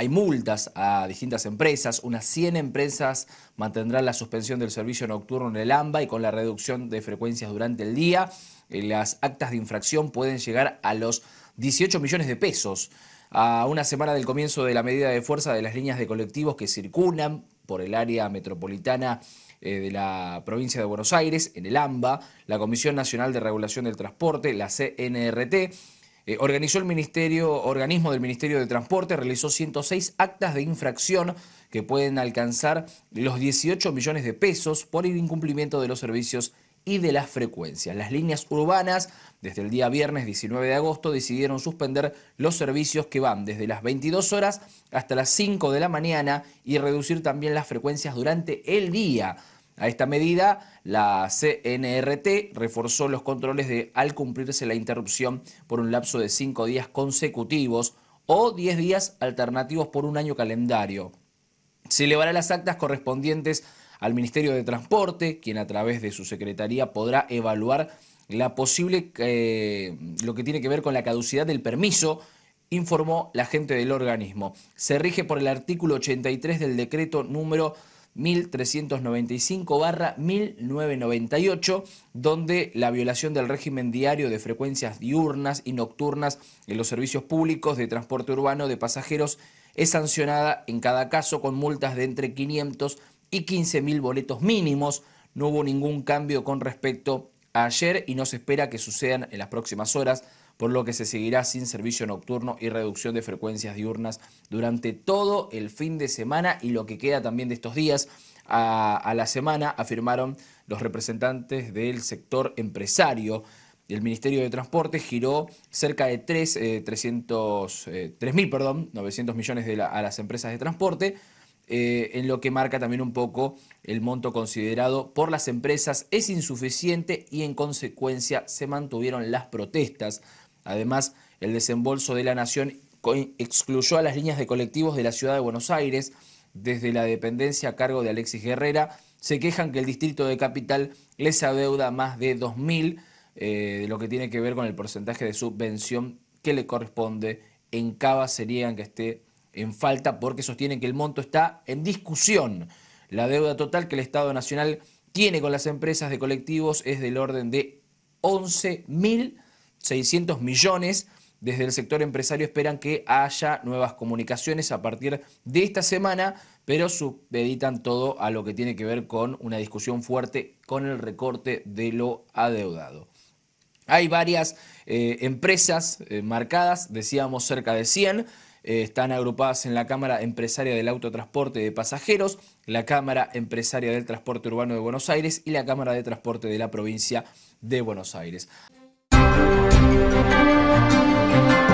Hay multas a distintas empresas. Unas 100 empresas mantendrán la suspensión del servicio nocturno en el AMBA y con la reducción de frecuencias durante el día. Eh, las actas de infracción pueden llegar a los 18 millones de pesos. A una semana del comienzo de la medida de fuerza de las líneas de colectivos que circulan por el área metropolitana eh, de la provincia de Buenos Aires, en el AMBA, la Comisión Nacional de Regulación del Transporte, la CNRT, eh, organizó el ministerio, organismo del Ministerio de Transporte, realizó 106 actas de infracción que pueden alcanzar los 18 millones de pesos por el incumplimiento de los servicios y de las frecuencias. Las líneas urbanas, desde el día viernes 19 de agosto, decidieron suspender los servicios que van desde las 22 horas hasta las 5 de la mañana y reducir también las frecuencias durante el día. A esta medida, la CNRT reforzó los controles de al cumplirse la interrupción por un lapso de cinco días consecutivos o diez días alternativos por un año calendario. Se elevará las actas correspondientes al Ministerio de Transporte, quien a través de su Secretaría podrá evaluar la posible, eh, lo que tiene que ver con la caducidad del permiso, informó la gente del organismo. Se rige por el artículo 83 del decreto número 1395 barra 1998, donde la violación del régimen diario de frecuencias diurnas y nocturnas en los servicios públicos de transporte urbano de pasajeros es sancionada en cada caso con multas de entre 500 y 15 mil boletos mínimos. No hubo ningún cambio con respecto a ayer y no se espera que sucedan en las próximas horas por lo que se seguirá sin servicio nocturno y reducción de frecuencias diurnas durante todo el fin de semana y lo que queda también de estos días a, la semana, afirmaron los representantes del sector empresario el Ministerio de Transporte giró cerca de 3.000, eh, eh, perdón, 900 millones a las empresas de transporte, eh, en lo que marca también un poco el monto considerado por las empresas es insuficiente y en consecuencia se mantuvieron las protestas Además, el desembolso de la Nación excluyó a las líneas de colectivos de la ciudad de Buenos Aires. Desde la dependencia a cargo de Alexis Guerrera, se quejan que el distrito de Capital les adeuda más de 2.000, eh, de lo que tiene que ver con el porcentaje de subvención que le corresponde. En Cava serían que esté en falta porque sostienen que el monto está en discusión. La deuda total que el Estado Nacional tiene con las empresas de colectivos es del orden de 11.000 600 millones. Desde el sector empresario esperan que haya nuevas comunicaciones a partir de esta semana, pero supeditan todo a lo que tiene que ver con una discusión fuerte con el recorte de lo adeudado. Hay varias eh, empresas eh, marcadas, decíamos cerca de 100, eh, están agrupadas en la Cámara Empresaria del Autotransporte de Pasajeros, la Cámara Empresaria del Transporte Urbano de Buenos Aires y la Cámara de Transporte de la Provincia de Buenos Aires. Thank you.